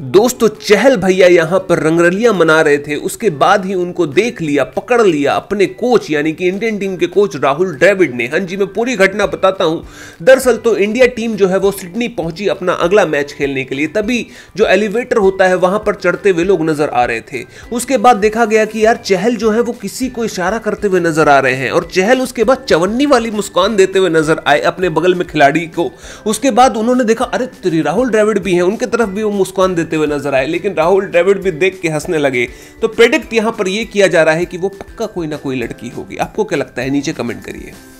दोस्तों चहल भैया यहाँ पर रंगरलियां मना रहे थे उसके बाद ही उनको देख लिया पकड़ लिया अपने कोच यानी कि इंडियन टीम के कोच राहुल ड्रेविड ने हाँ जी मैं पूरी घटना बताता हूँ दरअसल तो इंडिया टीम जो है वो सिडनी पहुंची अपना अगला मैच खेलने के लिए तभी जो एलिवेटर होता है वहां पर चढ़ते हुए लोग नजर आ रहे थे उसके बाद देखा गया कि यार चहल जो है वो किसी को इशारा करते हुए नजर आ रहे हैं और चहल उसके बाद चवन्नी वाली मुस्कान देते हुए नजर आए अपने बगल में खिलाड़ी को उसके बाद उन्होंने देखा अरे राहुल ड्रेविड भी है उनके तरफ भी वो मुस्कान देते देते हुए नजर आए लेकिन राहुल ड्रेविड भी देख के हंसने लगे तो प्रेडिक्ट यहां पर यह किया जा रहा है कि वो पक्का कोई ना कोई लड़की होगी आपको क्या लगता है नीचे कमेंट करिए